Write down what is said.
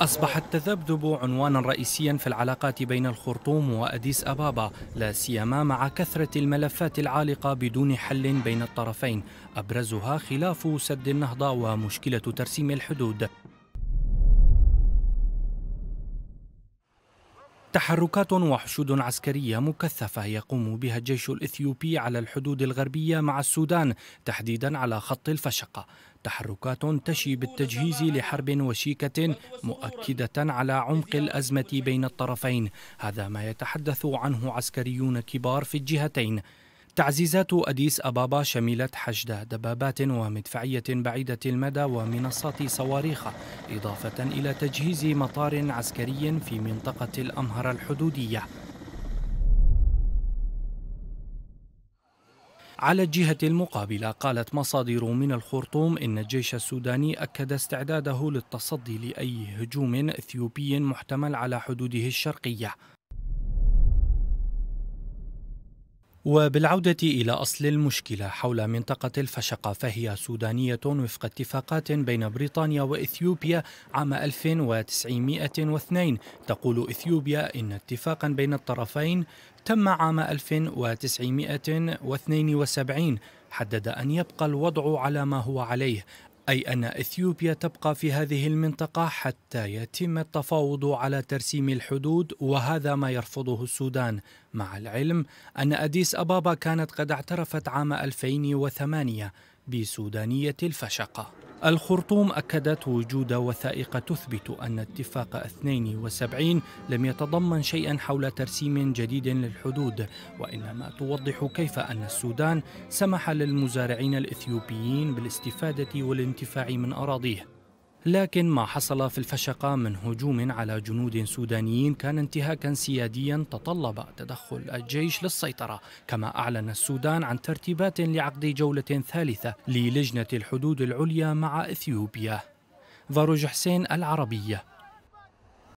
أصبح التذبذب عنوانا رئيسيا في العلاقات بين الخرطوم وأديس أبابا لا سيما مع كثرة الملفات العالقة بدون حل بين الطرفين أبرزها خلاف سد النهضة ومشكلة ترسيم الحدود تحركات وحشود عسكرية مكثفة يقوم بها الجيش الإثيوبي على الحدود الغربية مع السودان تحديدا على خط الفشقة تحركات تشي بالتجهيز لحرب وشيكة مؤكدة على عمق الأزمة بين الطرفين هذا ما يتحدث عنه عسكريون كبار في الجهتين تعزيزات أديس أبابا شملت حشد دبابات ومدفعية بعيدة المدى ومنصات صواريخ إضافة إلى تجهيز مطار عسكري في منطقة الأمهر الحدودية على الجهة المقابلة قالت مصادر من الخرطوم إن الجيش السوداني أكد استعداده للتصدي لأي هجوم إثيوبي محتمل على حدوده الشرقية وبالعودة إلى أصل المشكلة حول منطقة الفشقة فهي سودانية وفق اتفاقات بين بريطانيا وإثيوبيا عام 1902 تقول إثيوبيا إن اتفاقا بين الطرفين تم عام 1972 حدد أن يبقى الوضع على ما هو عليه أي أن إثيوبيا تبقى في هذه المنطقة حتى يتم التفاوض على ترسيم الحدود وهذا ما يرفضه السودان مع العلم أن أديس أبابا كانت قد اعترفت عام 2008 بسودانية الفشقة الخرطوم أكدت وجود وثائق تثبت أن اتفاق 72 لم يتضمن شيئا حول ترسيم جديد للحدود وإنما توضح كيف أن السودان سمح للمزارعين الإثيوبيين بالاستفادة والانتفاع من أراضيه لكن ما حصل في الفشقة من هجوم على جنود سودانيين كان انتهاكا سياديا تطلب تدخل الجيش للسيطرة كما أعلن السودان عن ترتيبات لعقد جولة ثالثة للجنة الحدود العليا مع إثيوبيا فاروج حسين العربية